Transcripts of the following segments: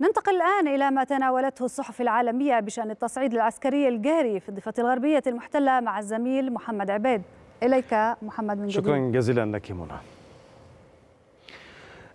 ننتقل الآن إلى ما تناولته الصحف العالمية بشأن التصعيد العسكري الجاري في الضفة الغربية المحتلة مع الزميل محمد عبيد إليك محمد من جديد شكرا جزيلا لك منى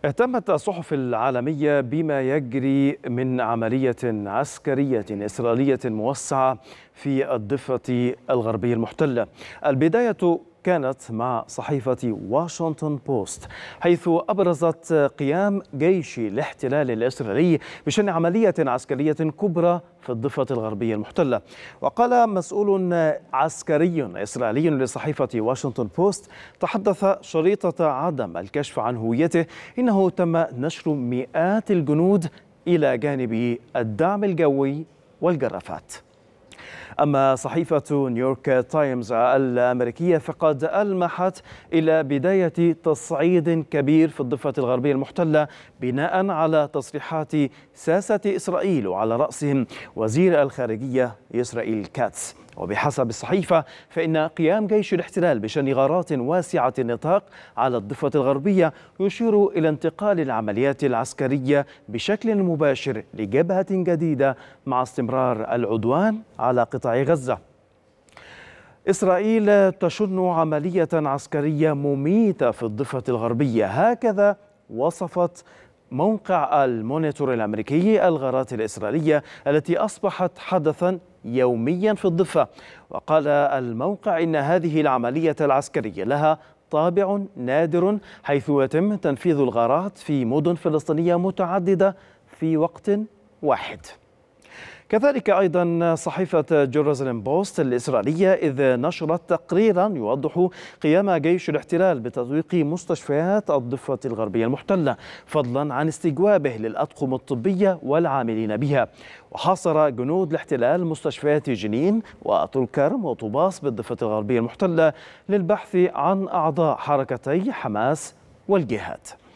اهتمت الصحف العالمية بما يجري من عملية عسكرية إسرائيلية موسعة في الضفة الغربية المحتلة البداية كانت مع صحيفة واشنطن بوست حيث أبرزت قيام جيش الاحتلال الإسرائيلي بشن عملية عسكرية كبرى في الضفة الغربية المحتلة وقال مسؤول عسكري إسرائيلي لصحيفة واشنطن بوست تحدث شريطة عدم الكشف عن هويته إنه تم نشر مئات الجنود إلى جانب الدعم الجوي والجرافات أما صحيفة نيويورك تايمز الأمريكية فقد ألمحت إلى بداية تصعيد كبير في الضفة الغربية المحتلة بناء على تصريحات ساسة إسرائيل وعلى رأسهم وزير الخارجية إسرائيل كاتس وبحسب الصحيفة فإن قيام جيش الاحتلال بشن غارات واسعة النطاق على الضفة الغربية يشير إلى انتقال العمليات العسكرية بشكل مباشر لجبهة جديدة مع استمرار العدوان على قطاع غزة إسرائيل تشن عملية عسكرية مميتة في الضفة الغربية هكذا وصفت موقع المونيتور الأمريكي الغارات الإسرائيلية التي أصبحت حدثا يوميا في الضفة وقال الموقع إن هذه العملية العسكرية لها طابع نادر حيث يتم تنفيذ الغارات في مدن فلسطينية متعددة في وقت واحد كذلك أيضا صحيفة جيروزالم بوست الإسرائيلية إذ نشرت تقريرا يوضح قيام جيش الاحتلال بتطويق مستشفيات الضفة الغربية المحتلة فضلا عن استجوابه للأطقم الطبية والعاملين بها وحاصر جنود الاحتلال مستشفيات جنين وطولكرم وطوباس بالضفة الغربية المحتلة للبحث عن أعضاء حركتي حماس والجهات